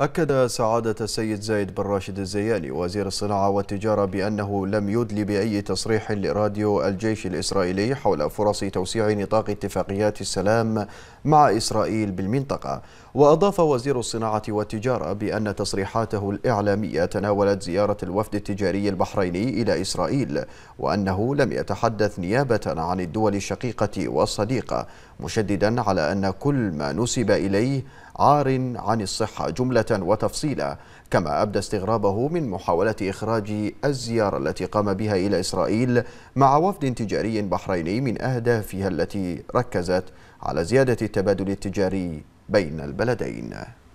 أكد سعادة السيد زايد بن راشد الزيالي وزير الصناعة والتجارة بأنه لم يدلي بأي تصريح لراديو الجيش الإسرائيلي حول فرص توسيع نطاق اتفاقيات السلام مع إسرائيل بالمنطقة وأضاف وزير الصناعة والتجارة بأن تصريحاته الإعلامية تناولت زيارة الوفد التجاري البحريني إلى إسرائيل وأنه لم يتحدث نيابة عن الدول الشقيقة والصديقة مشددا على أن كل ما نسب إليه عار عن الصحة جملة وتفصيلا كما أبدى استغرابه من محاولة إخراج الزيارة التي قام بها إلى إسرائيل مع وفد تجاري بحريني من أهدافها التي ركزت على زيادة التبادل التجاري بين البلدين